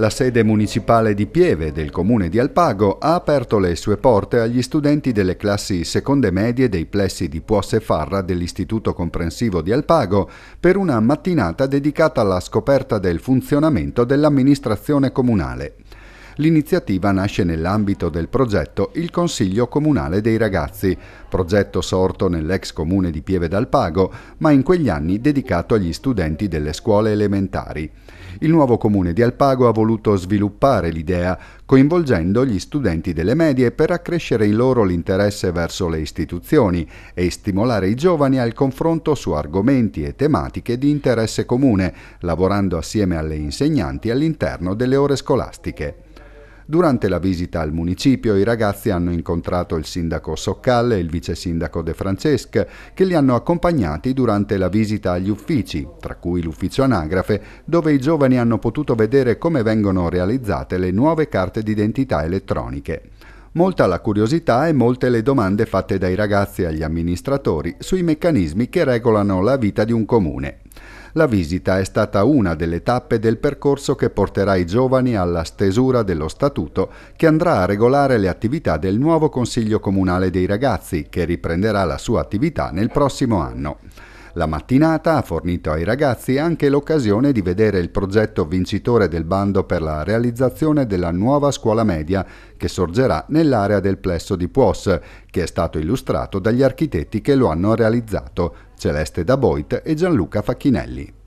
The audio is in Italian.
La sede municipale di Pieve del comune di Alpago ha aperto le sue porte agli studenti delle classi seconde medie dei plessi di Puosse Farra dell'Istituto Comprensivo di Alpago per una mattinata dedicata alla scoperta del funzionamento dell'amministrazione comunale. L'iniziativa nasce nell'ambito del progetto Il Consiglio Comunale dei Ragazzi, progetto sorto nell'ex comune di Pieve d'Alpago, ma in quegli anni dedicato agli studenti delle scuole elementari il nuovo comune di Alpago ha voluto sviluppare l'idea, coinvolgendo gli studenti delle medie per accrescere in loro l'interesse verso le istituzioni e stimolare i giovani al confronto su argomenti e tematiche di interesse comune, lavorando assieme alle insegnanti all'interno delle ore scolastiche. Durante la visita al municipio i ragazzi hanno incontrato il sindaco Soccal e il vice sindaco De Francesc che li hanno accompagnati durante la visita agli uffici, tra cui l'ufficio anagrafe, dove i giovani hanno potuto vedere come vengono realizzate le nuove carte d'identità elettroniche. Molta la curiosità e molte le domande fatte dai ragazzi agli amministratori sui meccanismi che regolano la vita di un comune la visita è stata una delle tappe del percorso che porterà i giovani alla stesura dello statuto che andrà a regolare le attività del nuovo Consiglio Comunale dei Ragazzi, che riprenderà la sua attività nel prossimo anno. La mattinata ha fornito ai ragazzi anche l'occasione di vedere il progetto vincitore del bando per la realizzazione della nuova scuola media che sorgerà nell'area del plesso di Puos, che è stato illustrato dagli architetti che lo hanno realizzato, Celeste Daboit e Gianluca Facchinelli.